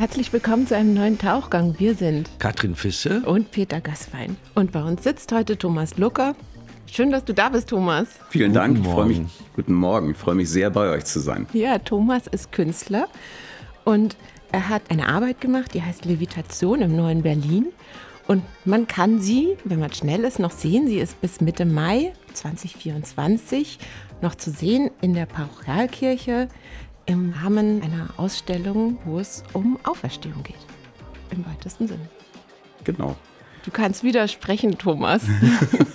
Herzlich willkommen zu einem neuen Tauchgang. Wir sind Katrin Fisse und Peter Gaswein. Und bei uns sitzt heute Thomas Lucker. Schön, dass du da bist, Thomas. Vielen Dank. Guten ich freue mich. Guten Morgen. Ich freue mich sehr, bei euch zu sein. Ja, Thomas ist Künstler und er hat eine Arbeit gemacht, die heißt Levitation im neuen Berlin. Und man kann sie, wenn man schnell ist, noch sehen. Sie ist bis Mitte Mai 2024 noch zu sehen in der Parochialkirche im Rahmen einer Ausstellung, wo es um Auferstehung geht. Im weitesten Sinne. Genau. Du kannst widersprechen, Thomas.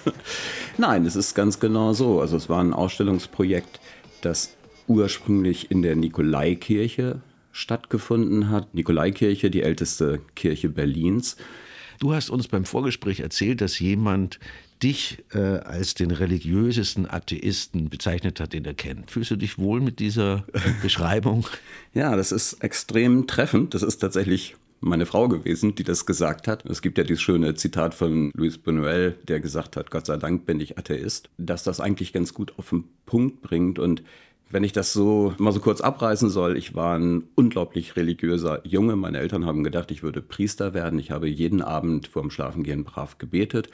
Nein, es ist ganz genau so. Also es war ein Ausstellungsprojekt, das ursprünglich in der Nikolaikirche stattgefunden hat. Nikolaikirche, die älteste Kirche Berlins. Du hast uns beim Vorgespräch erzählt, dass jemand dich äh, als den religiösesten Atheisten bezeichnet hat, den er kennt. Fühlst du dich wohl mit dieser äh, Beschreibung? ja, das ist extrem treffend. Das ist tatsächlich meine Frau gewesen, die das gesagt hat. Es gibt ja dieses schöne Zitat von Luis Buñuel, der gesagt hat, Gott sei Dank bin ich Atheist, dass das eigentlich ganz gut auf den Punkt bringt und wenn ich das so mal so kurz abreißen soll, ich war ein unglaublich religiöser Junge. Meine Eltern haben gedacht, ich würde Priester werden. Ich habe jeden Abend vor dem Schlafengehen brav gebetet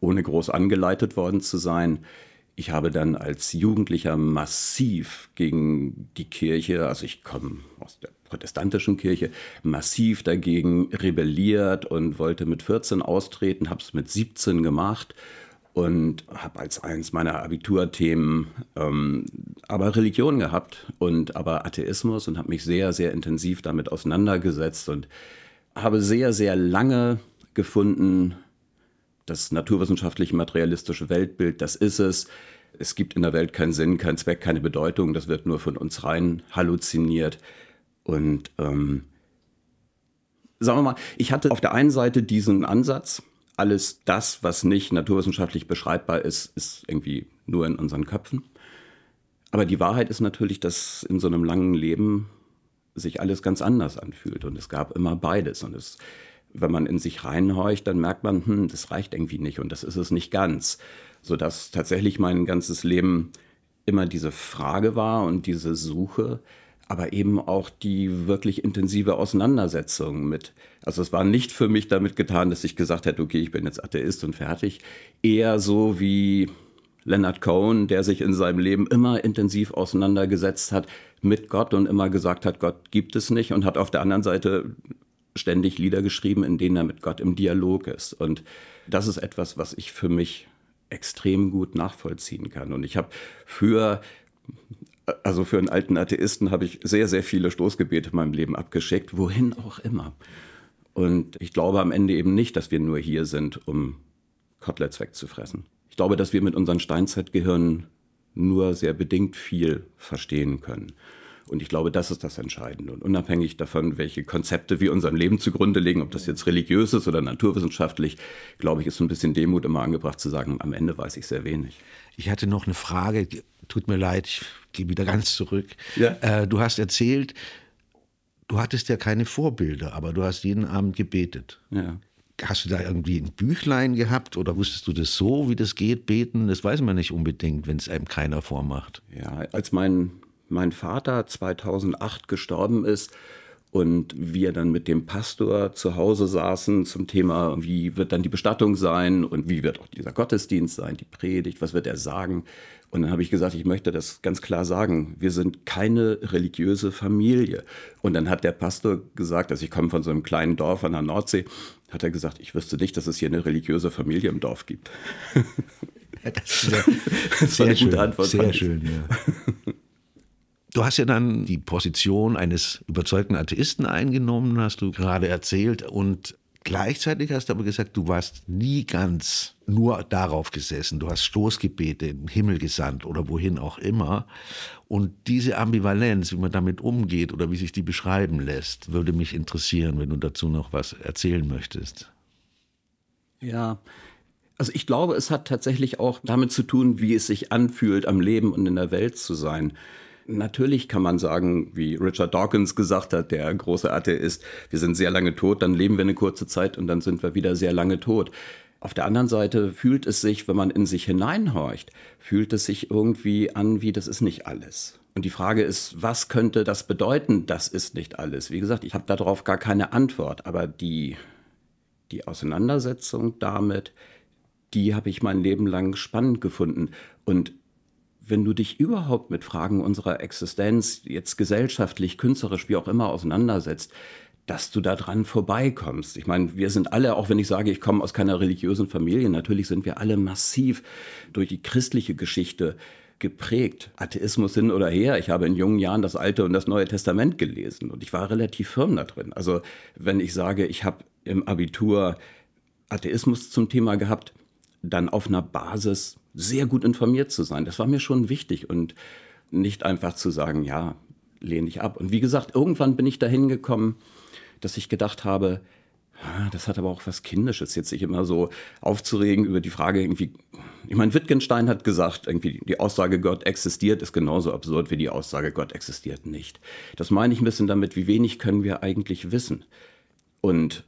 ohne groß angeleitet worden zu sein. Ich habe dann als Jugendlicher massiv gegen die Kirche, also ich komme aus der protestantischen Kirche, massiv dagegen rebelliert und wollte mit 14 austreten, habe es mit 17 gemacht und habe als eins meiner Abiturthemen ähm, aber Religion gehabt und aber Atheismus und habe mich sehr, sehr intensiv damit auseinandergesetzt und habe sehr, sehr lange gefunden, das naturwissenschaftliche materialistische Weltbild, das ist es. Es gibt in der Welt keinen Sinn, keinen Zweck, keine Bedeutung. Das wird nur von uns rein halluziniert. Und ähm, sagen wir mal, ich hatte auf der einen Seite diesen Ansatz, alles das, was nicht naturwissenschaftlich beschreibbar ist, ist irgendwie nur in unseren Köpfen. Aber die Wahrheit ist natürlich, dass in so einem langen Leben sich alles ganz anders anfühlt. Und es gab immer beides. Und es wenn man in sich reinhorcht, dann merkt man, hm, das reicht irgendwie nicht und das ist es nicht ganz. Sodass tatsächlich mein ganzes Leben immer diese Frage war und diese Suche, aber eben auch die wirklich intensive Auseinandersetzung mit. Also es war nicht für mich damit getan, dass ich gesagt hätte, okay, ich bin jetzt Atheist und fertig. Eher so wie Leonard Cohen, der sich in seinem Leben immer intensiv auseinandergesetzt hat mit Gott und immer gesagt hat, Gott gibt es nicht und hat auf der anderen Seite ständig Lieder geschrieben, in denen er mit Gott im Dialog ist. Und das ist etwas, was ich für mich extrem gut nachvollziehen kann. Und ich habe für also für einen alten Atheisten habe ich sehr, sehr viele Stoßgebete in meinem Leben abgeschickt, wohin auch immer. Und ich glaube am Ende eben nicht, dass wir nur hier sind, um Kotlets wegzufressen. Ich glaube, dass wir mit unseren Steinzeitgehirnen nur sehr bedingt viel verstehen können. Und ich glaube, das ist das Entscheidende. Und unabhängig davon, welche Konzepte wir unserem Leben zugrunde legen, ob das jetzt religiös ist oder naturwissenschaftlich, glaube ich, ist so ein bisschen Demut immer angebracht zu sagen, am Ende weiß ich sehr wenig. Ich hatte noch eine Frage, tut mir leid, ich gehe wieder ganz zurück. Ja. Äh, du hast erzählt, du hattest ja keine Vorbilder, aber du hast jeden Abend gebetet. Ja. Hast du da irgendwie ein Büchlein gehabt oder wusstest du das so, wie das geht, beten? Das weiß man nicht unbedingt, wenn es einem keiner vormacht. Ja, als mein mein Vater 2008 gestorben ist und wir dann mit dem Pastor zu Hause saßen zum Thema, wie wird dann die Bestattung sein und wie wird auch dieser Gottesdienst sein, die Predigt, was wird er sagen. Und dann habe ich gesagt, ich möchte das ganz klar sagen, wir sind keine religiöse Familie. Und dann hat der Pastor gesagt, also ich komme von so einem kleinen Dorf an der Nordsee, hat er gesagt, ich wüsste nicht, dass es hier eine religiöse Familie im Dorf gibt. Ja, das, ist ja, das war eine gute schön, Antwort. Sehr schön, ja. Du hast ja dann die Position eines überzeugten Atheisten eingenommen, hast du gerade erzählt. Und gleichzeitig hast du aber gesagt, du warst nie ganz nur darauf gesessen. Du hast Stoßgebete im Himmel gesandt oder wohin auch immer. Und diese Ambivalenz, wie man damit umgeht oder wie sich die beschreiben lässt, würde mich interessieren, wenn du dazu noch was erzählen möchtest. Ja, also ich glaube, es hat tatsächlich auch damit zu tun, wie es sich anfühlt, am Leben und in der Welt zu sein. Natürlich kann man sagen, wie Richard Dawkins gesagt hat, der große Atheist, wir sind sehr lange tot, dann leben wir eine kurze Zeit und dann sind wir wieder sehr lange tot. Auf der anderen Seite fühlt es sich, wenn man in sich hineinhorcht, fühlt es sich irgendwie an, wie das ist nicht alles. Und die Frage ist, was könnte das bedeuten, das ist nicht alles? Wie gesagt, ich habe darauf gar keine Antwort, aber die, die Auseinandersetzung damit, die habe ich mein Leben lang spannend gefunden. Und wenn du dich überhaupt mit Fragen unserer Existenz, jetzt gesellschaftlich, künstlerisch, wie auch immer, auseinandersetzt, dass du daran vorbeikommst. Ich meine, wir sind alle, auch wenn ich sage, ich komme aus keiner religiösen Familie, natürlich sind wir alle massiv durch die christliche Geschichte geprägt. Atheismus hin oder her. Ich habe in jungen Jahren das Alte und das Neue Testament gelesen und ich war relativ firm da drin. Also, wenn ich sage, ich habe im Abitur Atheismus zum Thema gehabt, dann auf einer Basis sehr gut informiert zu sein. Das war mir schon wichtig und nicht einfach zu sagen, ja, lehne ich ab. Und wie gesagt, irgendwann bin ich dahin gekommen, dass ich gedacht habe, das hat aber auch was Kindisches, jetzt sich immer so aufzuregen über die Frage, irgendwie, ich meine, Wittgenstein hat gesagt, irgendwie die Aussage, Gott existiert, ist genauso absurd wie die Aussage, Gott existiert nicht. Das meine ich ein bisschen damit, wie wenig können wir eigentlich wissen. Und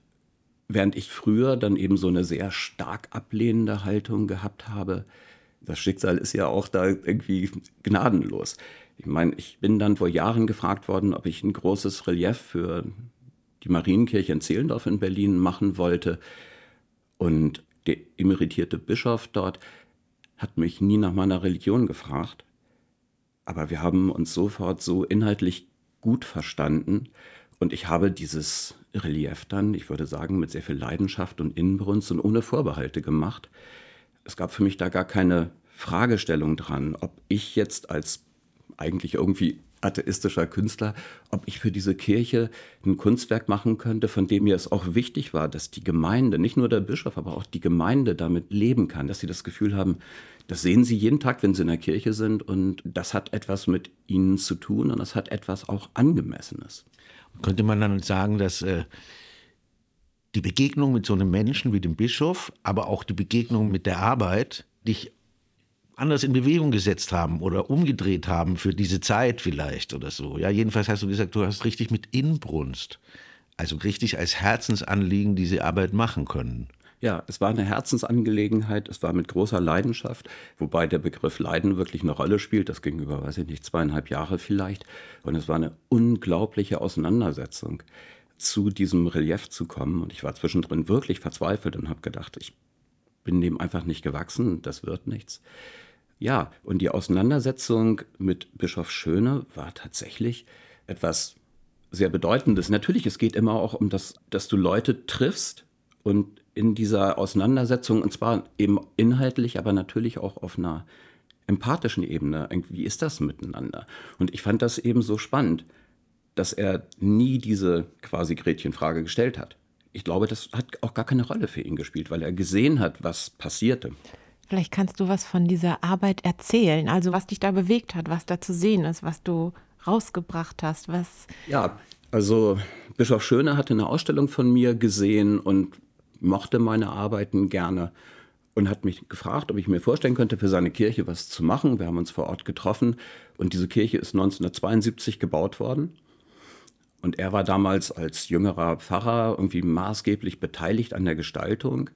während ich früher dann eben so eine sehr stark ablehnende Haltung gehabt habe, das Schicksal ist ja auch da irgendwie gnadenlos. Ich meine, ich bin dann vor Jahren gefragt worden, ob ich ein großes Relief für die Marienkirche in Zehlendorf in Berlin machen wollte. Und der emeritierte Bischof dort hat mich nie nach meiner Religion gefragt. Aber wir haben uns sofort so inhaltlich gut verstanden. Und ich habe dieses Relief dann, ich würde sagen, mit sehr viel Leidenschaft und Inbrunst und ohne Vorbehalte gemacht es gab für mich da gar keine Fragestellung dran, ob ich jetzt als eigentlich irgendwie atheistischer Künstler, ob ich für diese Kirche ein Kunstwerk machen könnte, von dem mir es auch wichtig war, dass die Gemeinde, nicht nur der Bischof, aber auch die Gemeinde damit leben kann, dass sie das Gefühl haben, das sehen sie jeden Tag, wenn sie in der Kirche sind und das hat etwas mit ihnen zu tun und das hat etwas auch Angemessenes. Könnte man dann sagen, dass äh, die Begegnung mit so einem Menschen wie dem Bischof, aber auch die Begegnung mit der Arbeit dich anders in Bewegung gesetzt haben oder umgedreht haben für diese Zeit vielleicht oder so. Ja, jedenfalls hast du gesagt, du hast richtig mit Inbrunst, also richtig als Herzensanliegen diese Arbeit machen können. Ja, es war eine Herzensangelegenheit, es war mit großer Leidenschaft, wobei der Begriff Leiden wirklich eine Rolle spielt. Das ging über, weiß ich nicht, zweieinhalb Jahre vielleicht. Und es war eine unglaubliche Auseinandersetzung zu diesem Relief zu kommen. Und ich war zwischendrin wirklich verzweifelt und habe gedacht, ich bin dem einfach nicht gewachsen, das wird nichts. Ja, und die Auseinandersetzung mit Bischof Schöne war tatsächlich etwas sehr Bedeutendes. Natürlich, es geht immer auch um das, dass du Leute triffst und in dieser Auseinandersetzung, und zwar eben inhaltlich, aber natürlich auch auf einer empathischen Ebene, wie ist das miteinander? Und ich fand das eben so spannend dass er nie diese quasi Gretchenfrage gestellt hat. Ich glaube, das hat auch gar keine Rolle für ihn gespielt, weil er gesehen hat, was passierte. Vielleicht kannst du was von dieser Arbeit erzählen, also was dich da bewegt hat, was da zu sehen ist, was du rausgebracht hast, was. Ja, also Bischof Schöne hatte eine Ausstellung von mir gesehen und mochte meine Arbeiten gerne und hat mich gefragt, ob ich mir vorstellen könnte, für seine Kirche was zu machen. Wir haben uns vor Ort getroffen und diese Kirche ist 1972 gebaut worden. Und er war damals als jüngerer Pfarrer irgendwie maßgeblich beteiligt an der Gestaltung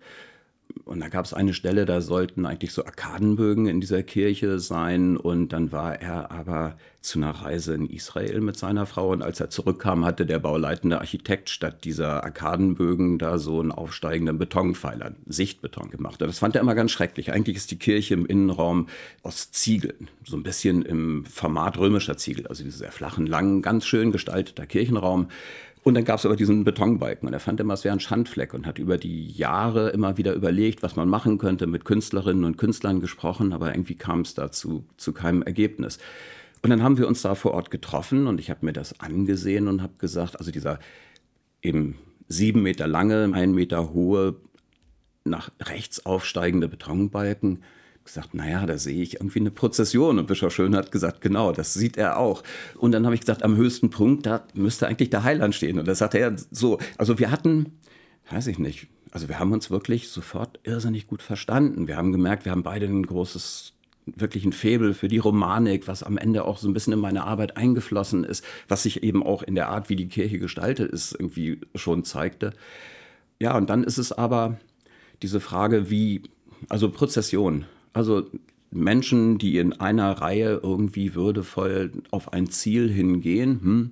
und da gab es eine Stelle, da sollten eigentlich so Arkadenbögen in dieser Kirche sein. Und dann war er aber zu einer Reise in Israel mit seiner Frau. Und als er zurückkam, hatte der bauleitende Architekt statt dieser Arkadenbögen da so einen aufsteigenden Betonpfeiler, Sichtbeton gemacht. Und das fand er immer ganz schrecklich. Eigentlich ist die Kirche im Innenraum aus Ziegeln, so ein bisschen im Format römischer Ziegel, also diese sehr flachen, langen, ganz schön gestalteter Kirchenraum. Und dann gab es aber diesen Betonbalken und er fand immer, es wäre ein Schandfleck und hat über die Jahre immer wieder überlegt, was man machen könnte, mit Künstlerinnen und Künstlern gesprochen, aber irgendwie kam es dazu zu keinem Ergebnis. Und dann haben wir uns da vor Ort getroffen und ich habe mir das angesehen und habe gesagt, also dieser eben sieben Meter lange, ein Meter hohe, nach rechts aufsteigende Betonbalken, gesagt, naja, da sehe ich irgendwie eine Prozession. Und Bischof Schön hat gesagt, genau, das sieht er auch. Und dann habe ich gesagt, am höchsten Punkt, da müsste eigentlich der Heiland stehen. Und das hat er so. Also wir hatten, weiß ich nicht, also wir haben uns wirklich sofort irrsinnig gut verstanden. Wir haben gemerkt, wir haben beide ein großes wirklich ein Febel für die Romanik, was am Ende auch so ein bisschen in meine Arbeit eingeflossen ist, was sich eben auch in der Art, wie die Kirche gestaltet ist, irgendwie schon zeigte. Ja, und dann ist es aber diese Frage, wie, also Prozession, also Menschen, die in einer Reihe irgendwie würdevoll auf ein Ziel hingehen hm,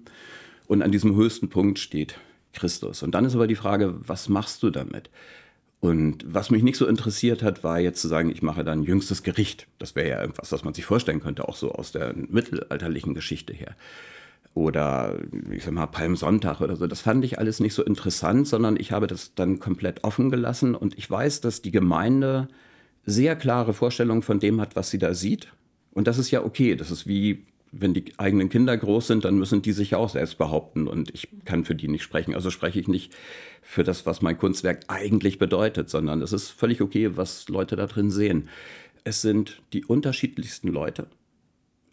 und an diesem höchsten Punkt steht Christus. Und dann ist aber die Frage, was machst du damit? Und was mich nicht so interessiert hat, war jetzt zu sagen, ich mache dann jüngstes Gericht. Das wäre ja irgendwas, was man sich vorstellen könnte, auch so aus der mittelalterlichen Geschichte her. Oder ich sag mal Palmsonntag oder so. Das fand ich alles nicht so interessant, sondern ich habe das dann komplett offen gelassen. Und ich weiß, dass die Gemeinde sehr klare Vorstellung von dem hat, was sie da sieht. Und das ist ja okay. Das ist wie, wenn die eigenen Kinder groß sind, dann müssen die sich ja auch selbst behaupten. Und ich kann für die nicht sprechen. Also spreche ich nicht für das, was mein Kunstwerk eigentlich bedeutet, sondern es ist völlig okay, was Leute da drin sehen. Es sind die unterschiedlichsten Leute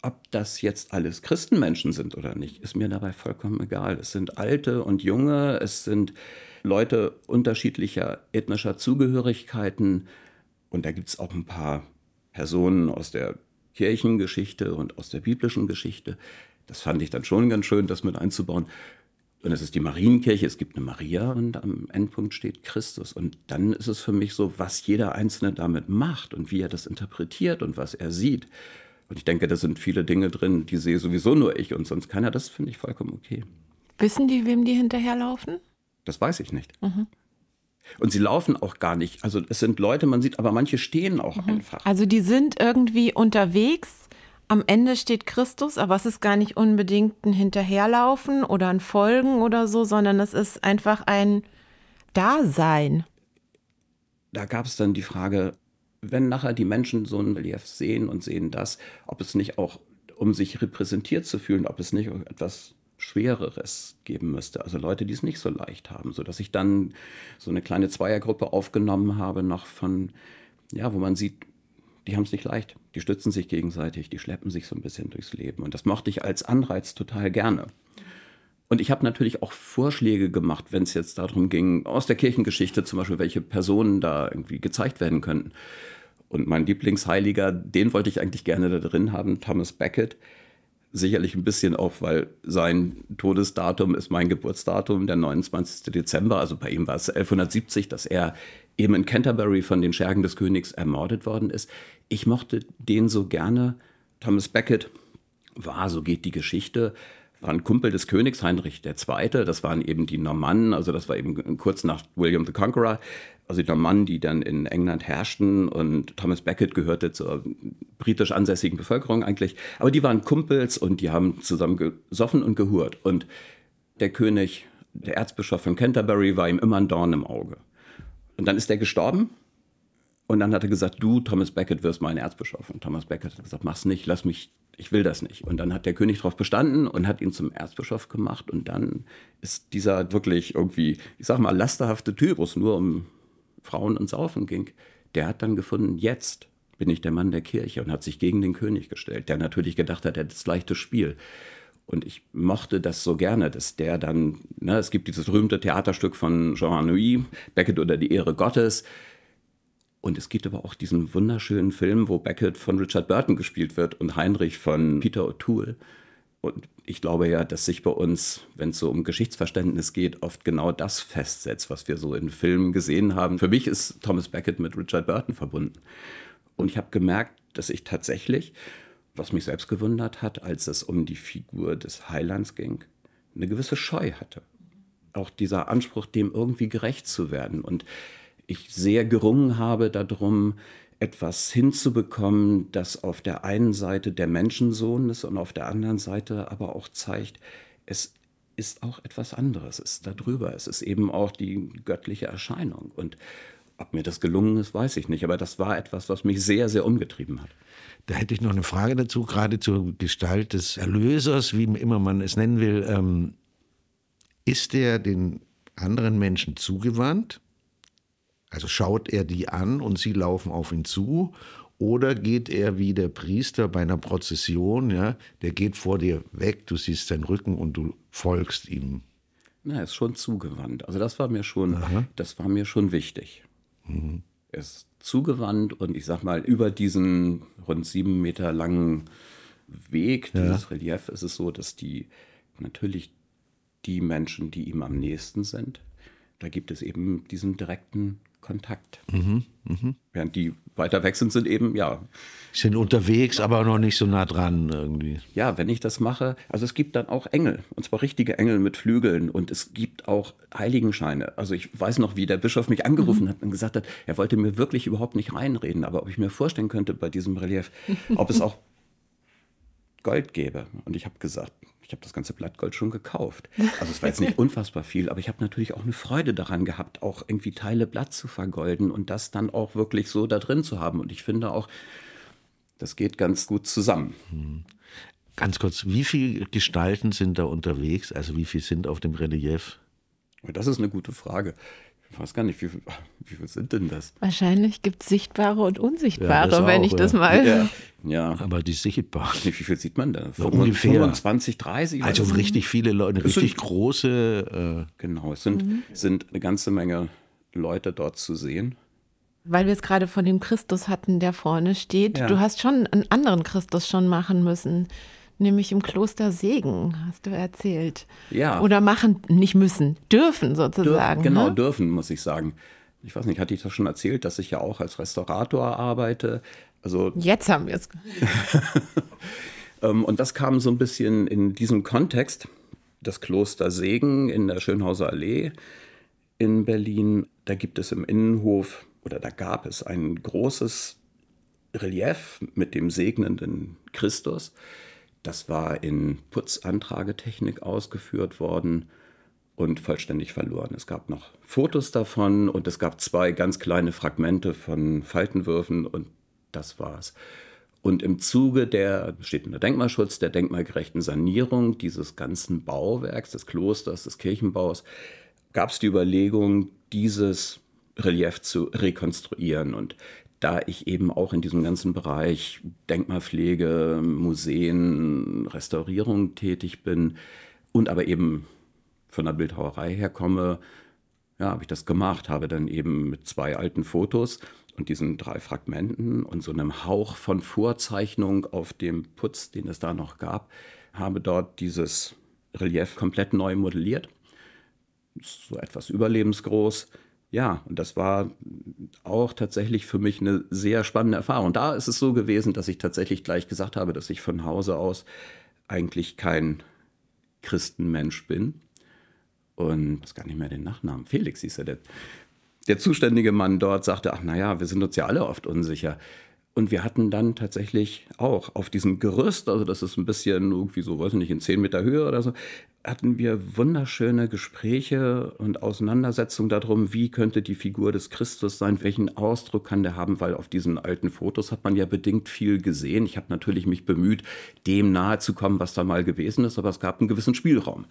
ob das jetzt alles Christenmenschen sind oder nicht, ist mir dabei vollkommen egal. Es sind alte und junge, es sind Leute unterschiedlicher ethnischer Zugehörigkeiten, und da gibt es auch ein paar Personen aus der Kirchengeschichte und aus der biblischen Geschichte. Das fand ich dann schon ganz schön, das mit einzubauen. Und es ist die Marienkirche, es gibt eine Maria und am Endpunkt steht Christus. Und dann ist es für mich so, was jeder Einzelne damit macht und wie er das interpretiert und was er sieht. Und ich denke, da sind viele Dinge drin, die sehe sowieso nur ich und sonst keiner. Das finde ich vollkommen okay. Wissen die, wem die hinterherlaufen? Das weiß ich nicht. Mhm. Und sie laufen auch gar nicht. Also es sind Leute, man sieht, aber manche stehen auch mhm. einfach. Also die sind irgendwie unterwegs. Am Ende steht Christus, aber es ist gar nicht unbedingt ein Hinterherlaufen oder ein Folgen oder so, sondern es ist einfach ein Dasein. Da gab es dann die Frage, wenn nachher die Menschen so ein Relief sehen und sehen das, ob es nicht auch, um sich repräsentiert zu fühlen, ob es nicht etwas Schwereres geben müsste. Also Leute, die es nicht so leicht haben, sodass ich dann so eine kleine Zweiergruppe aufgenommen habe, noch von, ja, wo man sieht, die haben es nicht leicht. Die stützen sich gegenseitig, die schleppen sich so ein bisschen durchs Leben. Und das mochte ich als Anreiz total gerne. Und ich habe natürlich auch Vorschläge gemacht, wenn es jetzt darum ging, aus der Kirchengeschichte zum Beispiel, welche Personen da irgendwie gezeigt werden könnten. Und mein Lieblingsheiliger, den wollte ich eigentlich gerne da drin haben, Thomas Beckett sicherlich ein bisschen auf, weil sein Todesdatum ist mein Geburtsdatum, der 29. Dezember. Also bei ihm war es 1170, dass er eben in Canterbury von den Schergen des Königs ermordet worden ist. Ich mochte den so gerne. Thomas Beckett war, so geht die Geschichte, war ein Kumpel des Königs, Heinrich II., das waren eben die Normannen, also das war eben kurz nach William the Conqueror, also die Normannen, die dann in England herrschten und Thomas Becket gehörte zur britisch ansässigen Bevölkerung eigentlich, aber die waren Kumpels und die haben zusammen gesoffen und gehurt und der König, der Erzbischof von Canterbury war ihm immer ein Dorn im Auge. Und dann ist er gestorben und dann hat er gesagt, du, Thomas Becket, wirst mein Erzbischof. Und Thomas Becket hat gesagt, mach's nicht, lass mich ich will das nicht. Und dann hat der König darauf bestanden und hat ihn zum Erzbischof gemacht. Und dann ist dieser wirklich irgendwie, ich sag mal, lasterhafte Typ, wo es nur um Frauen und Saufen ging, der hat dann gefunden, jetzt bin ich der Mann der Kirche und hat sich gegen den König gestellt, der natürlich gedacht hat, er hat das leichte Spiel. Und ich mochte das so gerne, dass der dann, ne, es gibt dieses berühmte Theaterstück von Jean Anouilh, Beckett oder die Ehre Gottes, und es gibt aber auch diesen wunderschönen Film, wo Beckett von Richard Burton gespielt wird und Heinrich von Peter O'Toole. Und ich glaube ja, dass sich bei uns, wenn es so um Geschichtsverständnis geht, oft genau das festsetzt, was wir so in Filmen gesehen haben. Für mich ist Thomas Beckett mit Richard Burton verbunden. Und ich habe gemerkt, dass ich tatsächlich, was mich selbst gewundert hat, als es um die Figur des Heilands ging, eine gewisse Scheu hatte. Auch dieser Anspruch, dem irgendwie gerecht zu werden. Und ich sehr gerungen habe darum, etwas hinzubekommen, das auf der einen Seite der Menschensohn ist und auf der anderen Seite aber auch zeigt, es ist auch etwas anderes, es ist darüber, es ist eben auch die göttliche Erscheinung. Und ob mir das gelungen ist, weiß ich nicht, aber das war etwas, was mich sehr, sehr umgetrieben hat. Da hätte ich noch eine Frage dazu, gerade zur Gestalt des Erlösers, wie immer man es nennen will. Ähm, ist der den anderen Menschen zugewandt? Also schaut er die an und sie laufen auf ihn zu oder geht er wie der Priester bei einer Prozession, ja, der geht vor dir weg, du siehst seinen Rücken und du folgst ihm. Na, er ist schon zugewandt. Also das war mir schon, Aha. das war mir schon wichtig. Mhm. Er ist zugewandt und ich sag mal, über diesen rund sieben Meter langen Weg dieses ja. Relief ist es so, dass die natürlich die Menschen, die ihm am nächsten sind, da gibt es eben diesen direkten Kontakt. Mhm, mh. Während die weiter weg sind, sind eben, ja. Sind unterwegs, aber noch nicht so nah dran irgendwie. Ja, wenn ich das mache, also es gibt dann auch Engel, und zwar richtige Engel mit Flügeln und es gibt auch Heiligenscheine. Also ich weiß noch, wie der Bischof mich angerufen mhm. hat und gesagt hat, er wollte mir wirklich überhaupt nicht reinreden, aber ob ich mir vorstellen könnte bei diesem Relief, ob es auch Gold gäbe. Und ich habe gesagt, ich habe das ganze Blattgold schon gekauft. Also es war jetzt nicht unfassbar viel, aber ich habe natürlich auch eine Freude daran gehabt, auch irgendwie Teile Blatt zu vergolden und das dann auch wirklich so da drin zu haben. Und ich finde auch, das geht ganz gut zusammen. Hm. Ganz kurz, wie viele Gestalten sind da unterwegs? Also wie viele sind auf dem Relief? Das ist eine gute Frage. Ich weiß gar nicht, wie, viel, wie viel sind denn das? Wahrscheinlich gibt es sichtbare und unsichtbare, ja, auch, wenn ich ja. das mal. Ja. ja. aber die sichtbaren. Wie viel sieht man da? So ungefähr. 25, 30? Also richtig viele Leute, richtig sind, große. Äh genau, es sind, mhm. sind eine ganze Menge Leute dort zu sehen. Weil wir es gerade von dem Christus hatten, der vorne steht. Du hast schon einen anderen Christus schon machen müssen nämlich im Kloster Segen, hast du erzählt. Ja. Oder machen, nicht müssen, dürfen sozusagen. Dürf, ne? genau, ne? dürfen, muss ich sagen. Ich weiß nicht, hatte ich das schon erzählt, dass ich ja auch als Restaurator arbeite? Also Jetzt haben wir es. Ähm, und das kam so ein bisschen in diesem Kontext. Das Kloster Segen in der Schönhauser Allee in Berlin, da gibt es im Innenhof oder da gab es ein großes Relief mit dem segnenden Christus. Das war in Putzantragetechnik ausgeführt worden und vollständig verloren. Es gab noch Fotos davon und es gab zwei ganz kleine Fragmente von Faltenwürfen und das war's. Und im Zuge der, steht unter Denkmalschutz, der denkmalgerechten Sanierung dieses ganzen Bauwerks, des Klosters, des Kirchenbaus, gab es die Überlegung, dieses Relief zu rekonstruieren. Und da ich eben auch in diesem ganzen Bereich Denkmalpflege, Museen, Restaurierung tätig bin und aber eben von der Bildhauerei herkomme, ja, habe ich das gemacht, habe dann eben mit zwei alten Fotos und diesen drei Fragmenten und so einem Hauch von Vorzeichnung auf dem Putz, den es da noch gab, habe dort dieses Relief komplett neu modelliert. So etwas überlebensgroß, ja, und das war auch tatsächlich für mich eine sehr spannende Erfahrung. Da ist es so gewesen, dass ich tatsächlich gleich gesagt habe, dass ich von Hause aus eigentlich kein Christenmensch bin. Und ich weiß gar nicht mehr den Nachnamen. Felix hieß er denn. Der zuständige Mann dort sagte, ach naja, wir sind uns ja alle oft unsicher. Und wir hatten dann tatsächlich auch auf diesem Gerüst, also das ist ein bisschen irgendwie so, weiß nicht, in zehn Meter Höhe oder so, hatten wir wunderschöne Gespräche und Auseinandersetzungen darum, wie könnte die Figur des Christus sein, welchen Ausdruck kann der haben, weil auf diesen alten Fotos hat man ja bedingt viel gesehen. Ich habe natürlich mich bemüht, dem nahe zu kommen, was da mal gewesen ist, aber es gab einen gewissen Spielraum.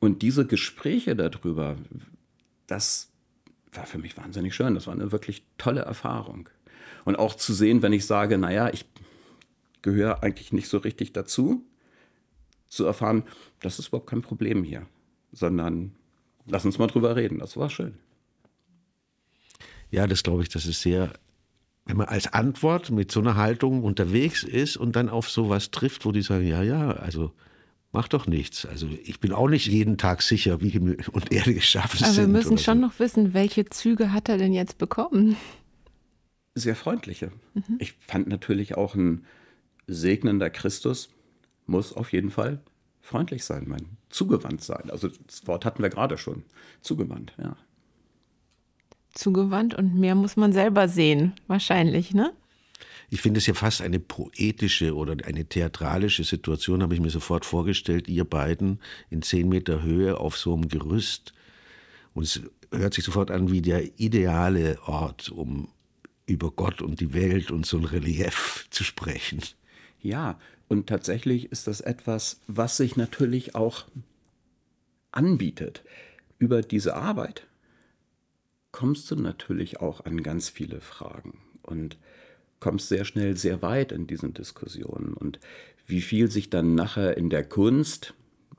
Und diese Gespräche darüber, das war für mich wahnsinnig schön. Das war eine wirklich tolle Erfahrung. Und auch zu sehen, wenn ich sage, naja, ich gehöre eigentlich nicht so richtig dazu, zu erfahren, das ist überhaupt kein Problem hier, sondern lass uns mal drüber reden. Das war schön. Ja, das glaube ich, das ist sehr, wenn man als Antwort mit so einer Haltung unterwegs ist und dann auf sowas trifft, wo die sagen, ja, ja, also mach doch nichts. Also ich bin auch nicht jeden Tag sicher, wie Himmel und Erde geschaffen sind. Aber wir müssen schon so. noch wissen, welche Züge hat er denn jetzt bekommen? sehr freundliche. Mhm. Ich fand natürlich auch ein segnender Christus muss auf jeden Fall freundlich sein, mein zugewandt sein. Also das Wort hatten wir gerade schon. Zugewandt, ja. Zugewandt und mehr muss man selber sehen, wahrscheinlich, ne? Ich finde es ja fast eine poetische oder eine theatralische Situation, habe ich mir sofort vorgestellt, ihr beiden in zehn Meter Höhe auf so einem Gerüst. Und es hört sich sofort an wie der ideale Ort, um über Gott und die Welt und so ein Relief zu sprechen. Ja, und tatsächlich ist das etwas, was sich natürlich auch anbietet. Über diese Arbeit kommst du natürlich auch an ganz viele Fragen und kommst sehr schnell sehr weit in diesen Diskussionen. Und wie viel sich dann nachher in der Kunst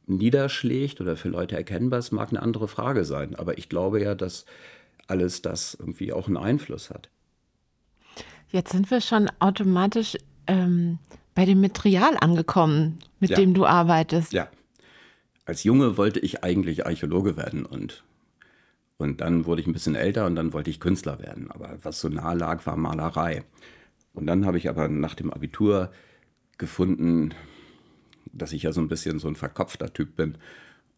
niederschlägt oder für Leute erkennbar ist, mag eine andere Frage sein. Aber ich glaube ja, dass alles das irgendwie auch einen Einfluss hat. Jetzt sind wir schon automatisch ähm, bei dem Material angekommen, mit ja. dem du arbeitest. Ja. Als Junge wollte ich eigentlich Archäologe werden und, und dann wurde ich ein bisschen älter und dann wollte ich Künstler werden. Aber was so nahe lag, war Malerei. Und dann habe ich aber nach dem Abitur gefunden, dass ich ja so ein bisschen so ein verkopfter Typ bin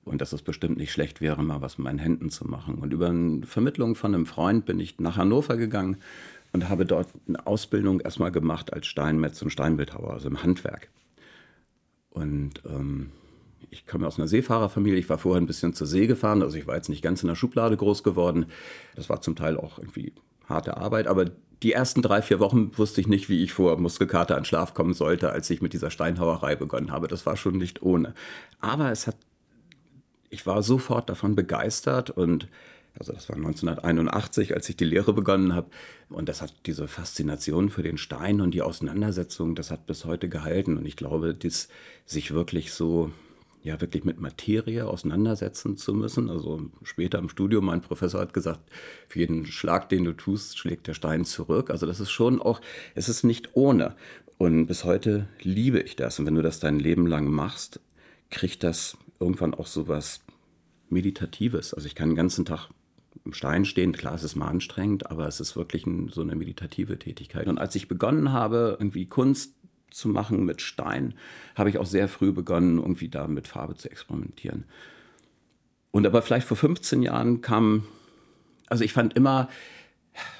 und dass es bestimmt nicht schlecht wäre, mal was mit meinen Händen zu machen. Und über eine Vermittlung von einem Freund bin ich nach Hannover gegangen und habe dort eine Ausbildung erstmal gemacht als Steinmetz und Steinbildhauer, also im Handwerk. Und ähm, ich komme aus einer Seefahrerfamilie. Ich war vorher ein bisschen zur See gefahren, also ich war jetzt nicht ganz in der Schublade groß geworden. Das war zum Teil auch irgendwie harte Arbeit, aber die ersten drei, vier Wochen wusste ich nicht, wie ich vor Muskelkater an Schlaf kommen sollte, als ich mit dieser Steinhauerei begonnen habe. Das war schon nicht ohne. Aber es hat, ich war sofort davon begeistert und also das war 1981, als ich die Lehre begonnen habe. Und das hat diese Faszination für den Stein und die Auseinandersetzung, das hat bis heute gehalten. Und ich glaube, dies sich wirklich so ja wirklich mit Materie auseinandersetzen zu müssen. Also später im Studium, mein Professor hat gesagt, für jeden Schlag, den du tust, schlägt der Stein zurück. Also das ist schon auch, es ist nicht ohne. Und bis heute liebe ich das. Und wenn du das dein Leben lang machst, kriegt das irgendwann auch so was Meditatives. Also ich kann den ganzen Tag im Stein stehen, klar, es ist mal anstrengend, aber es ist wirklich ein, so eine meditative Tätigkeit. Und als ich begonnen habe, irgendwie Kunst zu machen mit Stein, habe ich auch sehr früh begonnen, irgendwie da mit Farbe zu experimentieren. Und aber vielleicht vor 15 Jahren kam, also ich fand immer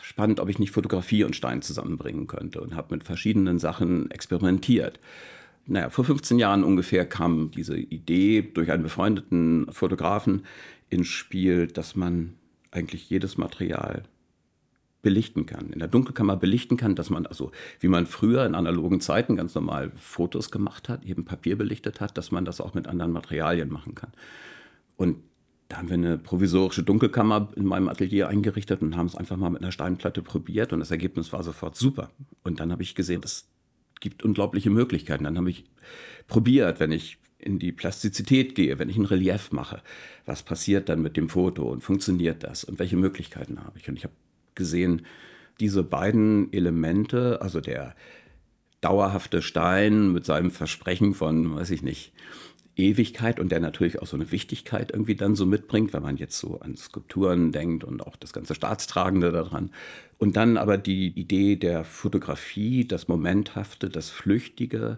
spannend, ob ich nicht Fotografie und Stein zusammenbringen könnte und habe mit verschiedenen Sachen experimentiert naja, vor 15 Jahren ungefähr kam diese Idee durch einen befreundeten Fotografen ins Spiel, dass man eigentlich jedes Material belichten kann. In der Dunkelkammer belichten kann, dass man also, wie man früher in analogen Zeiten ganz normal Fotos gemacht hat, eben Papier belichtet hat, dass man das auch mit anderen Materialien machen kann. Und da haben wir eine provisorische Dunkelkammer in meinem Atelier eingerichtet und haben es einfach mal mit einer Steinplatte probiert und das Ergebnis war sofort super. Und dann habe ich gesehen, das gibt unglaubliche Möglichkeiten. Dann habe ich probiert, wenn ich in die Plastizität gehe, wenn ich ein Relief mache, was passiert dann mit dem Foto und funktioniert das und welche Möglichkeiten habe ich? Und ich habe gesehen, diese beiden Elemente, also der dauerhafte Stein mit seinem Versprechen von, weiß ich nicht, Ewigkeit und der natürlich auch so eine Wichtigkeit irgendwie dann so mitbringt, wenn man jetzt so an Skulpturen denkt und auch das ganze Staatstragende daran. Und dann aber die Idee der Fotografie, das Momenthafte, das Flüchtige,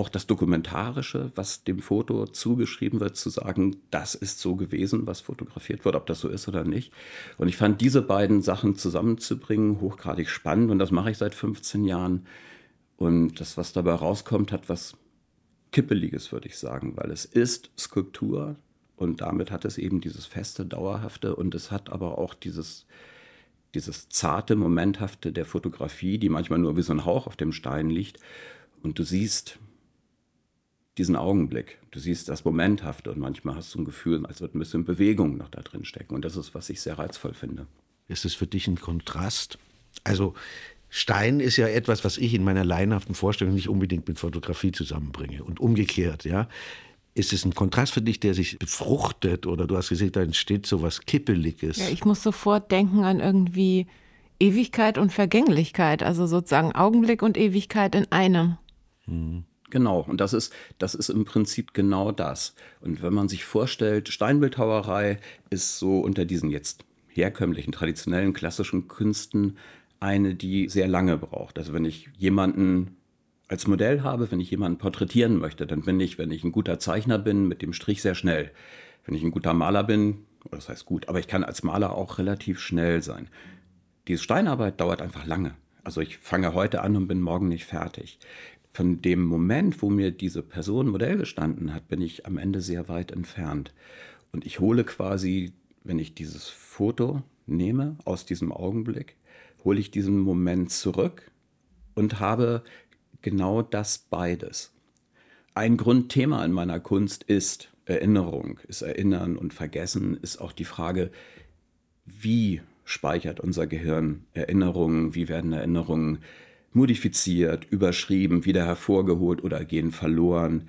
auch das Dokumentarische, was dem Foto zugeschrieben wird, zu sagen, das ist so gewesen, was fotografiert wird, ob das so ist oder nicht. Und ich fand diese beiden Sachen zusammenzubringen hochgradig spannend und das mache ich seit 15 Jahren. Und das, was dabei rauskommt, hat was Kippeliges, würde ich sagen, weil es ist Skulptur und damit hat es eben dieses feste, dauerhafte und es hat aber auch dieses dieses zarte, momenthafte der Fotografie, die manchmal nur wie so ein Hauch auf dem Stein liegt. Und du siehst diesen Augenblick. Du siehst das Momenthafte und manchmal hast du ein Gefühl, als würde ein bisschen Bewegung noch da drin stecken. Und das ist, was ich sehr reizvoll finde. Ist es für dich ein Kontrast? Also Stein ist ja etwas, was ich in meiner laienhaften Vorstellung nicht unbedingt mit Fotografie zusammenbringe. Und umgekehrt, ja. Ist es ein Kontrast für dich, der sich befruchtet? Oder du hast gesehen, da entsteht so was Kippeliges. Ja, ich muss sofort denken an irgendwie Ewigkeit und Vergänglichkeit. Also sozusagen Augenblick und Ewigkeit in einem. Hm. Genau, und das ist, das ist im Prinzip genau das. Und wenn man sich vorstellt, Steinbildhauerei ist so unter diesen jetzt herkömmlichen, traditionellen, klassischen Künsten eine, die sehr lange braucht. Also wenn ich jemanden als Modell habe, wenn ich jemanden porträtieren möchte, dann bin ich, wenn ich ein guter Zeichner bin, mit dem Strich sehr schnell. Wenn ich ein guter Maler bin, das heißt gut, aber ich kann als Maler auch relativ schnell sein. Diese Steinarbeit dauert einfach lange. Also ich fange heute an und bin morgen nicht fertig von dem Moment, wo mir diese Person Modell gestanden hat, bin ich am Ende sehr weit entfernt. Und ich hole quasi, wenn ich dieses Foto nehme aus diesem Augenblick, hole ich diesen Moment zurück und habe genau das beides. Ein Grundthema in meiner Kunst ist Erinnerung, ist Erinnern und Vergessen, ist auch die Frage, wie speichert unser Gehirn Erinnerungen, wie werden Erinnerungen äh, modifiziert, überschrieben, wieder hervorgeholt oder gehen verloren.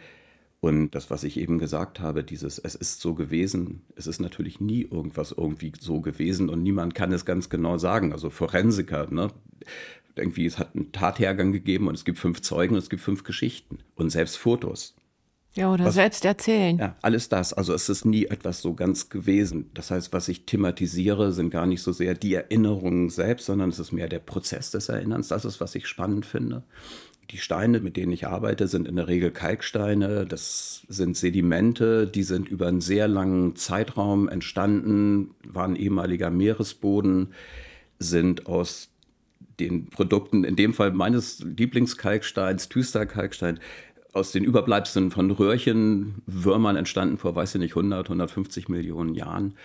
Und das, was ich eben gesagt habe, dieses Es ist so gewesen, es ist natürlich nie irgendwas irgendwie so gewesen und niemand kann es ganz genau sagen. Also Forensiker, ne? irgendwie es hat einen Tathergang gegeben und es gibt fünf Zeugen und es gibt fünf Geschichten und selbst Fotos. Ja, oder was, selbst erzählen. Ja, alles das. Also es ist nie etwas so ganz gewesen. Das heißt, was ich thematisiere, sind gar nicht so sehr die Erinnerungen selbst, sondern es ist mehr der Prozess des Erinnerns. Das ist, was ich spannend finde. Die Steine, mit denen ich arbeite, sind in der Regel Kalksteine. Das sind Sedimente, die sind über einen sehr langen Zeitraum entstanden, waren ehemaliger Meeresboden, sind aus den Produkten, in dem Fall meines Lieblingskalksteins, Tüster Kalkstein, aus den Überbleibseln von Röhrchenwürmern entstanden vor, weiß ich nicht, 100, 150 Millionen Jahren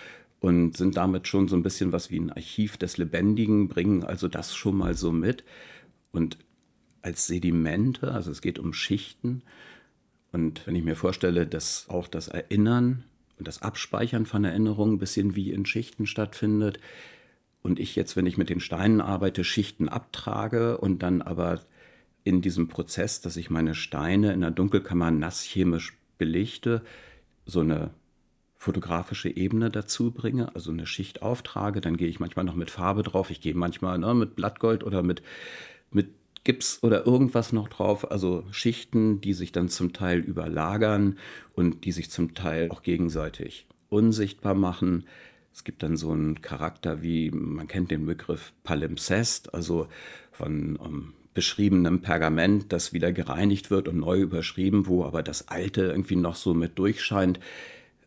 und sind damit schon so ein bisschen was wie ein Archiv des Lebendigen, bringen also das schon mal so mit. Und als Sedimente, also es geht um Schichten. Und wenn ich mir vorstelle, dass auch das Erinnern und das Abspeichern von Erinnerungen ein bisschen wie in Schichten stattfindet, und ich jetzt, wenn ich mit den Steinen arbeite, Schichten abtrage und dann aber in diesem Prozess, dass ich meine Steine in der Dunkelkammer nass chemisch belichte, so eine fotografische Ebene dazu bringe, also eine Schicht auftrage, dann gehe ich manchmal noch mit Farbe drauf, ich gehe manchmal ne, mit Blattgold oder mit, mit Gips oder irgendwas noch drauf, also Schichten, die sich dann zum Teil überlagern und die sich zum Teil auch gegenseitig unsichtbar machen. Es gibt dann so einen Charakter wie, man kennt den Begriff Palimpsest, also von um, ähm, beschriebenem Pergament, das wieder gereinigt wird und neu überschrieben, wo aber das Alte irgendwie noch so mit durchscheint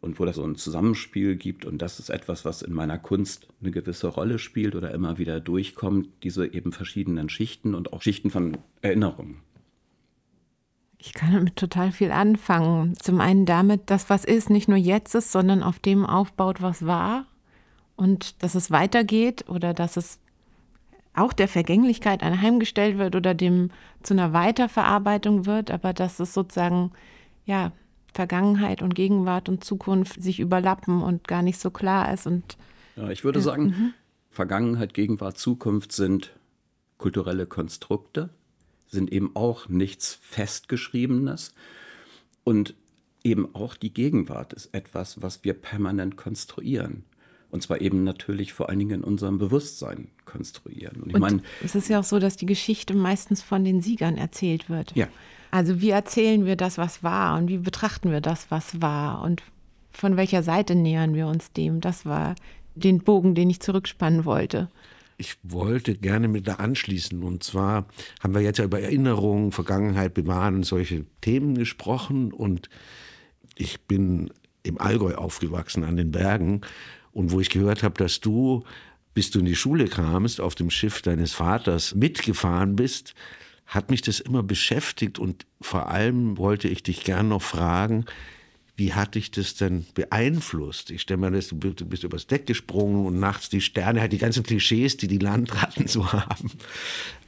und wo das so ein Zusammenspiel gibt. Und das ist etwas, was in meiner Kunst eine gewisse Rolle spielt oder immer wieder durchkommt, diese eben verschiedenen Schichten und auch Schichten von Erinnerungen. Ich kann damit total viel anfangen. Zum einen damit, dass was ist, nicht nur jetzt ist, sondern auf dem aufbaut, was war. Und dass es weitergeht oder dass es auch der Vergänglichkeit anheimgestellt wird oder dem zu einer Weiterverarbeitung wird, aber dass es sozusagen, ja, Vergangenheit und Gegenwart und Zukunft sich überlappen und gar nicht so klar ist. Und, ja, ich würde äh, sagen, -hmm. Vergangenheit, Gegenwart, Zukunft sind kulturelle Konstrukte, sind eben auch nichts Festgeschriebenes. Und eben auch die Gegenwart ist etwas, was wir permanent konstruieren. Und zwar eben natürlich vor allen Dingen in unserem Bewusstsein konstruieren. Und, ich meine, es ist ja auch so, dass die Geschichte meistens von den Siegern erzählt wird. Ja. Also wie erzählen wir das, was war und wie betrachten wir das, was war und von welcher Seite nähern wir uns dem? Das war den Bogen, den ich zurückspannen wollte. Ich wollte gerne mit da anschließen. Und zwar haben wir jetzt ja über Erinnerungen, Vergangenheit bewahren solche Themen gesprochen. Und ich bin im Allgäu aufgewachsen, an den Bergen. Und wo ich gehört habe, dass du, bis du in die Schule kamst, auf dem Schiff deines Vaters mitgefahren bist, hat mich das immer beschäftigt und vor allem wollte ich dich gern noch fragen, wie hat dich das denn beeinflusst? Ich stelle mir das, du bist übers Deck gesprungen und nachts die Sterne, halt die ganzen Klischees, die die Landratten so haben.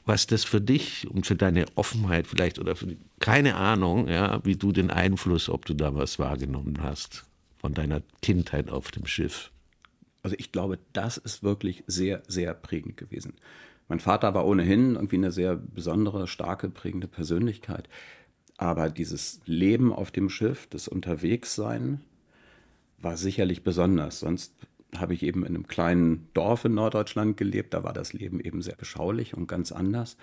Was das für dich und für deine Offenheit vielleicht oder für, keine Ahnung, ja, wie du den Einfluss, ob du da was wahrgenommen hast von deiner Kindheit auf dem Schiff. Also ich glaube, das ist wirklich sehr, sehr prägend gewesen. Mein Vater war ohnehin irgendwie eine sehr besondere, starke, prägende Persönlichkeit. Aber dieses Leben auf dem Schiff, das Unterwegssein, war sicherlich besonders. Sonst habe ich eben in einem kleinen Dorf in Norddeutschland gelebt. Da war das Leben eben sehr beschaulich und ganz anders.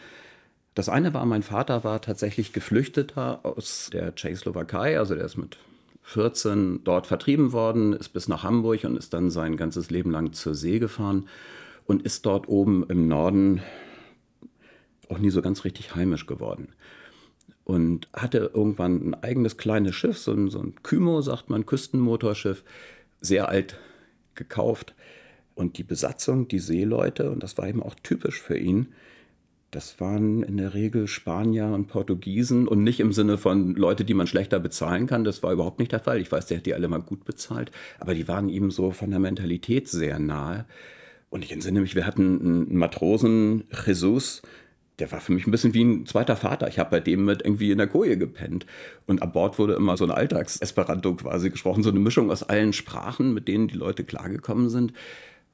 Das eine war, mein Vater war tatsächlich Geflüchteter aus der Tschechoslowakei. Also der ist mit 14 dort vertrieben worden, ist bis nach Hamburg und ist dann sein ganzes Leben lang zur See gefahren und ist dort oben im Norden auch nie so ganz richtig heimisch geworden. Und hatte irgendwann ein eigenes kleines Schiff, so ein, so ein Kymo, sagt man, Küstenmotorschiff, sehr alt gekauft. Und die Besatzung, die Seeleute, und das war eben auch typisch für ihn, das waren in der Regel Spanier und Portugiesen und nicht im Sinne von Leute, die man schlechter bezahlen kann. Das war überhaupt nicht der Fall. Ich weiß, der hat die alle mal gut bezahlt, aber die waren ihm so von der Mentalität sehr nahe. Und ich entsinne mich, wir hatten einen Matrosen, Jesus, der war für mich ein bisschen wie ein zweiter Vater. Ich habe bei dem mit irgendwie in der Koje gepennt. Und an Bord wurde immer so ein Alltags-Esperanto quasi gesprochen, so eine Mischung aus allen Sprachen, mit denen die Leute klargekommen sind.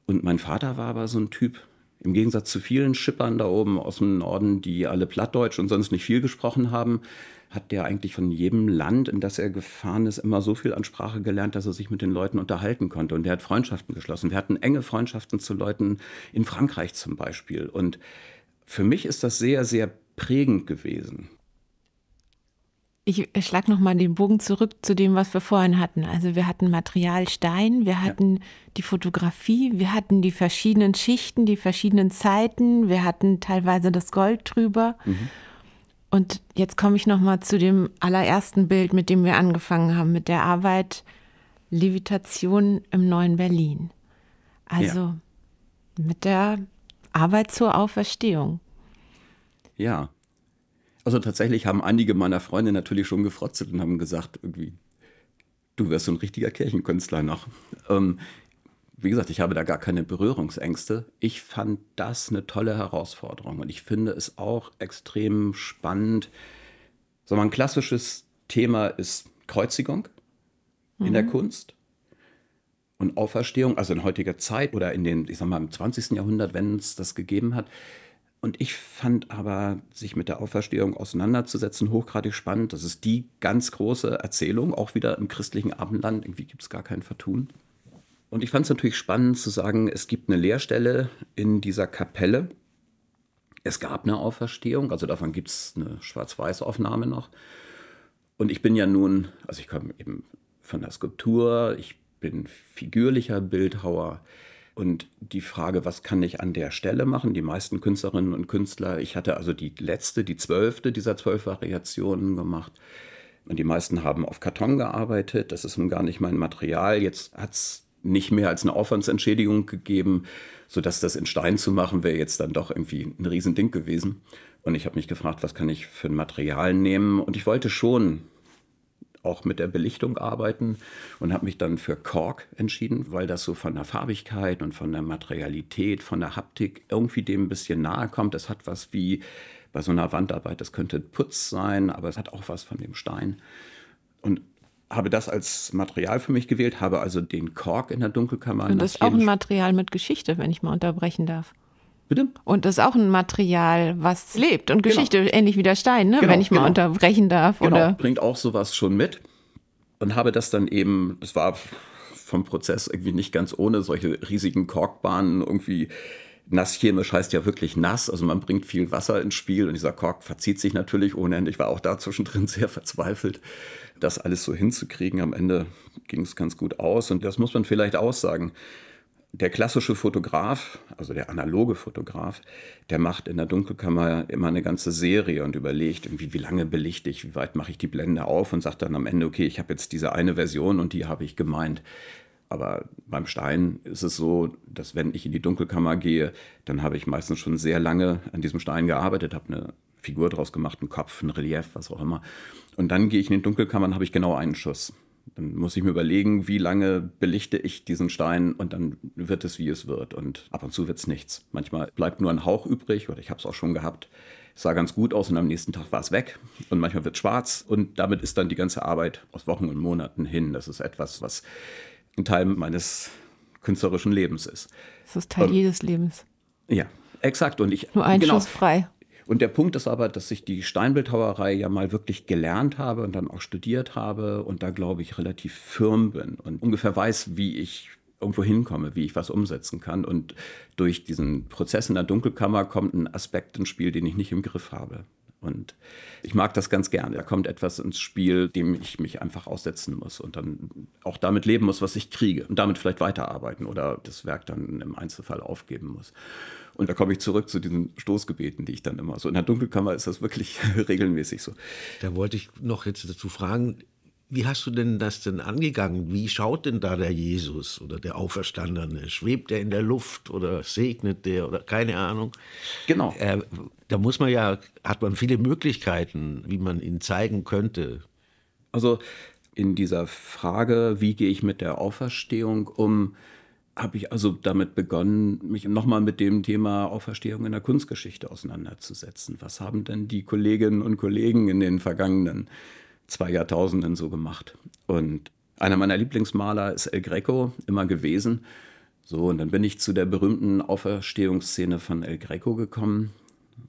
Und mein Vater war aber so ein Typ, im Gegensatz zu vielen Schippern da oben aus dem Norden, die alle Plattdeutsch und sonst nicht viel gesprochen haben, hat der eigentlich von jedem Land, in das er gefahren ist, immer so viel an Sprache gelernt, dass er sich mit den Leuten unterhalten konnte. Und er hat Freundschaften geschlossen. Wir hatten enge Freundschaften zu Leuten in Frankreich zum Beispiel. Und für mich ist das sehr, sehr prägend gewesen ich äh, schlage nochmal den Bogen zurück zu dem, was wir vorhin hatten. Also wir hatten Material Stein, wir hatten ja. die Fotografie, wir hatten die verschiedenen Schichten, die verschiedenen Zeiten, wir hatten teilweise das Gold drüber. Mhm. Und jetzt komme ich nochmal zu dem allerersten Bild, mit dem wir angefangen haben, mit der Arbeit Levitation im neuen Berlin. Also ja. mit der Arbeit zur Auferstehung. Ja, also tatsächlich haben einige meiner Freunde natürlich schon gefrotzelt und haben gesagt, irgendwie, du wirst so ein richtiger Kirchenkünstler noch. Ähm, wie gesagt, ich habe da gar keine Berührungsängste. Ich fand das eine tolle Herausforderung und ich finde es auch extrem spannend. So ein klassisches Thema ist Kreuzigung mhm. in der mhm. Kunst und Auferstehung, also in heutiger Zeit oder in den, ich sag mal, im 20. Jahrhundert, wenn es das gegeben hat. Und ich fand aber, sich mit der Auferstehung auseinanderzusetzen, hochgradig spannend. Das ist die ganz große Erzählung, auch wieder im christlichen Abendland. Irgendwie gibt es gar kein Vertun. Und ich fand es natürlich spannend zu sagen, es gibt eine Lehrstelle in dieser Kapelle. Es gab eine Auferstehung, also davon gibt es eine Schwarz-Weiß-Aufnahme noch. Und ich bin ja nun, also ich komme eben von der Skulptur, ich bin figürlicher Bildhauer. Und die Frage, was kann ich an der Stelle machen? Die meisten Künstlerinnen und Künstler, ich hatte also die letzte, die zwölfte dieser zwölf Variationen gemacht. Und die meisten haben auf Karton gearbeitet. Das ist nun gar nicht mein Material. Jetzt hat es nicht mehr als eine Aufwandsentschädigung gegeben, sodass das in Stein zu machen wäre jetzt dann doch irgendwie ein Riesending gewesen. Und ich habe mich gefragt, was kann ich für ein Material nehmen? Und ich wollte schon auch mit der Belichtung arbeiten und habe mich dann für Kork entschieden, weil das so von der Farbigkeit und von der Materialität, von der Haptik irgendwie dem ein bisschen nahe kommt. Das hat was wie bei so einer Wandarbeit, das könnte Putz sein, aber es hat auch was von dem Stein. Und habe das als Material für mich gewählt, habe also den Kork in der Dunkelkammer. Und das ist auch ein Material mit Geschichte, wenn ich mal unterbrechen darf. Bitte? Und das ist auch ein Material, was lebt und genau. Geschichte, genau. ähnlich wie der Stein, ne? genau, wenn ich mal genau. unterbrechen darf. Genau, oder? bringt auch sowas schon mit. Und habe das dann eben, es war vom Prozess irgendwie nicht ganz ohne solche riesigen Korkbahnen irgendwie. Nasschemisch heißt ja wirklich nass, also man bringt viel Wasser ins Spiel und dieser Kork verzieht sich natürlich unendlich. Ich war auch da zwischendrin sehr verzweifelt, das alles so hinzukriegen. Am Ende ging es ganz gut aus und das muss man vielleicht auch sagen der klassische Fotograf, also der analoge Fotograf, der macht in der Dunkelkammer immer eine ganze Serie und überlegt, irgendwie, wie lange belichte ich, wie weit mache ich die Blende auf und sagt dann am Ende, okay, ich habe jetzt diese eine Version und die habe ich gemeint. Aber beim Stein ist es so, dass wenn ich in die Dunkelkammer gehe, dann habe ich meistens schon sehr lange an diesem Stein gearbeitet, habe eine Figur draus gemacht, einen Kopf, ein Relief, was auch immer. Und dann gehe ich in die Dunkelkammer und habe ich genau einen Schuss. Dann muss ich mir überlegen, wie lange belichte ich diesen Stein und dann wird es, wie es wird. Und ab und zu wird es nichts. Manchmal bleibt nur ein Hauch übrig oder ich habe es auch schon gehabt. Es sah ganz gut aus und am nächsten Tag war es weg und manchmal wird es schwarz und damit ist dann die ganze Arbeit aus Wochen und Monaten hin. Das ist etwas, was ein Teil meines künstlerischen Lebens ist. Das ist Teil und, jedes Lebens. Ja, exakt. Und ich, Nur einschlussfrei. Genau, und der Punkt ist aber, dass ich die Steinbildhauerei ja mal wirklich gelernt habe und dann auch studiert habe und da, glaube ich, relativ firm bin und ungefähr weiß, wie ich irgendwo hinkomme, wie ich was umsetzen kann. Und durch diesen Prozess in der Dunkelkammer kommt ein Aspekt ins Spiel, den ich nicht im Griff habe. Und ich mag das ganz gerne. Da kommt etwas ins Spiel, dem ich mich einfach aussetzen muss und dann auch damit leben muss, was ich kriege und damit vielleicht weiterarbeiten oder das Werk dann im Einzelfall aufgeben muss. Und da komme ich zurück zu diesen Stoßgebeten, die ich dann immer so. In der Dunkelkammer ist das wirklich regelmäßig so. Da wollte ich noch jetzt dazu fragen, wie hast du denn das denn angegangen? Wie schaut denn da der Jesus oder der Auferstandene? Schwebt er in der Luft oder segnet der oder keine Ahnung? Genau. Äh, da muss man ja, hat man viele Möglichkeiten, wie man ihn zeigen könnte. Also in dieser Frage, wie gehe ich mit der Auferstehung um, habe ich also damit begonnen, mich nochmal mit dem Thema Auferstehung in der Kunstgeschichte auseinanderzusetzen. Was haben denn die Kolleginnen und Kollegen in den vergangenen zwei Jahrtausenden so gemacht? Und einer meiner Lieblingsmaler ist El Greco immer gewesen. So, und dann bin ich zu der berühmten Auferstehungsszene von El Greco gekommen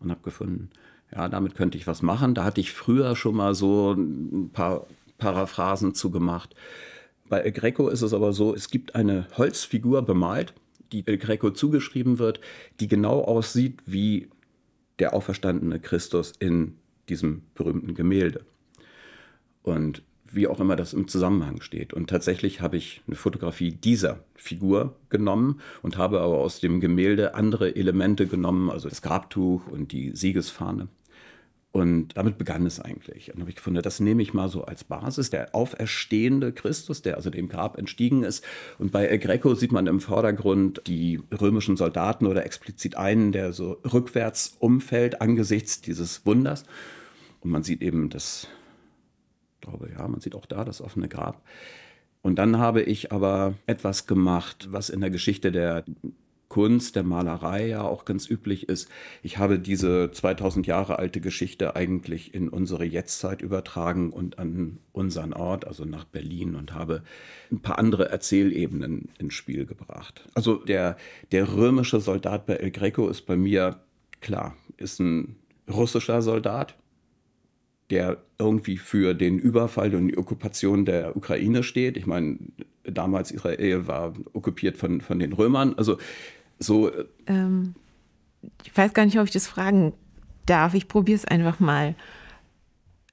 und habe gefunden, ja, damit könnte ich was machen. Da hatte ich früher schon mal so ein paar Paraphrasen zugemacht. gemacht. Bei El Greco ist es aber so, es gibt eine Holzfigur bemalt, die El Greco zugeschrieben wird, die genau aussieht wie der auferstandene Christus in diesem berühmten Gemälde. Und wie auch immer das im Zusammenhang steht. Und tatsächlich habe ich eine Fotografie dieser Figur genommen und habe aber aus dem Gemälde andere Elemente genommen, also das Grabtuch und die Siegesfahne. Und damit begann es eigentlich. Und dann habe ich gefunden, das nehme ich mal so als Basis. Der auferstehende Christus, der also dem Grab entstiegen ist. Und bei El Greco sieht man im Vordergrund die römischen Soldaten oder explizit einen, der so rückwärts umfällt angesichts dieses Wunders. Und man sieht eben das, ich glaube ja, man sieht auch da das offene Grab. Und dann habe ich aber etwas gemacht, was in der Geschichte der Kunst, der Malerei ja auch ganz üblich ist. Ich habe diese 2000 Jahre alte Geschichte eigentlich in unsere Jetztzeit übertragen und an unseren Ort, also nach Berlin und habe ein paar andere Erzählebenen ins Spiel gebracht. Also der, der römische Soldat bei El Greco ist bei mir klar, ist ein russischer Soldat, der irgendwie für den Überfall und die Okkupation der Ukraine steht. Ich meine, damals Israel war okkupiert von, von den Römern. Also so. Äh, ähm, ich weiß gar nicht, ob ich das fragen darf. Ich probiere es einfach mal.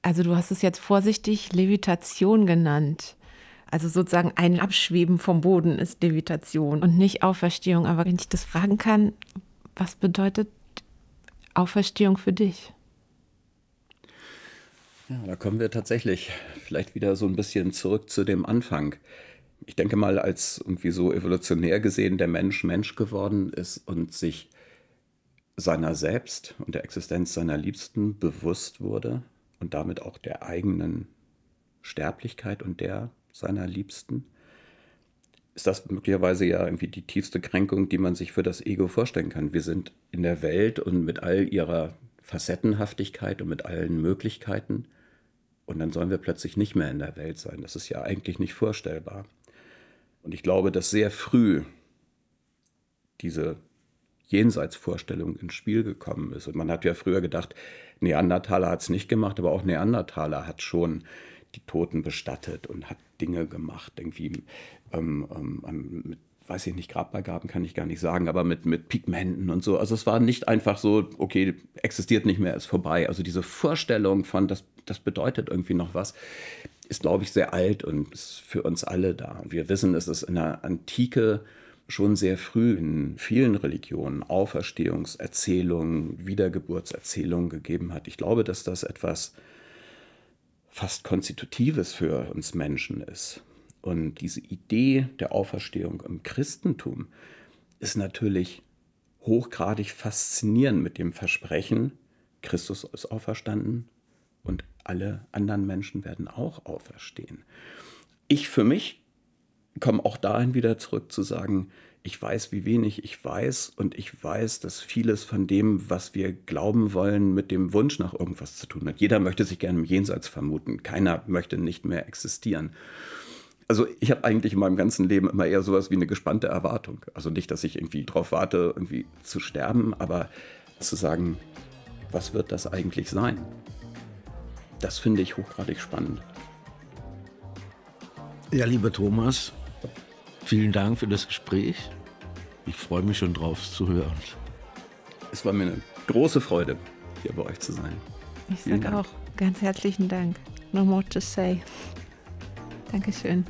Also du hast es jetzt vorsichtig Levitation genannt. Also sozusagen ein Abschweben vom Boden ist Levitation und nicht Auferstehung. Aber wenn ich das fragen kann, was bedeutet Auferstehung für dich? Ja, da kommen wir tatsächlich vielleicht wieder so ein bisschen zurück zu dem Anfang ich denke mal, als irgendwie so evolutionär gesehen der Mensch Mensch geworden ist und sich seiner selbst und der Existenz seiner Liebsten bewusst wurde und damit auch der eigenen Sterblichkeit und der seiner Liebsten, ist das möglicherweise ja irgendwie die tiefste Kränkung, die man sich für das Ego vorstellen kann. Wir sind in der Welt und mit all ihrer Facettenhaftigkeit und mit allen Möglichkeiten und dann sollen wir plötzlich nicht mehr in der Welt sein. Das ist ja eigentlich nicht vorstellbar. Und ich glaube, dass sehr früh diese Jenseitsvorstellung ins Spiel gekommen ist. Und man hat ja früher gedacht, Neandertaler hat es nicht gemacht, aber auch Neandertaler hat schon die Toten bestattet und hat Dinge gemacht, irgendwie ähm, ähm, mit weiß ich nicht, Grabbeigaben kann ich gar nicht sagen, aber mit, mit Pigmenten und so. Also es war nicht einfach so, okay, existiert nicht mehr, ist vorbei. Also diese Vorstellung von, das, das bedeutet irgendwie noch was, ist, glaube ich, sehr alt und ist für uns alle da. Und wir wissen, dass es in der Antike schon sehr früh in vielen Religionen Auferstehungserzählungen, Wiedergeburtserzählungen gegeben hat. Ich glaube, dass das etwas fast Konstitutives für uns Menschen ist. Und diese Idee der Auferstehung im Christentum ist natürlich hochgradig faszinierend mit dem Versprechen, Christus ist auferstanden und alle anderen Menschen werden auch auferstehen. Ich für mich komme auch dahin wieder zurück zu sagen, ich weiß, wie wenig ich weiß und ich weiß, dass vieles von dem, was wir glauben wollen, mit dem Wunsch nach irgendwas zu tun hat. Jeder möchte sich gerne im Jenseits vermuten, keiner möchte nicht mehr existieren. Also ich habe eigentlich in meinem ganzen Leben immer eher sowas wie eine gespannte Erwartung. Also nicht, dass ich irgendwie drauf warte, irgendwie zu sterben, aber zu sagen, was wird das eigentlich sein? das finde ich hochgradig spannend. Ja, lieber Thomas, vielen Dank für das Gespräch. Ich freue mich schon drauf zu hören. Es war mir eine große Freude, hier bei euch zu sein. Ich sage auch ganz herzlichen Dank. No more to say. Dankeschön.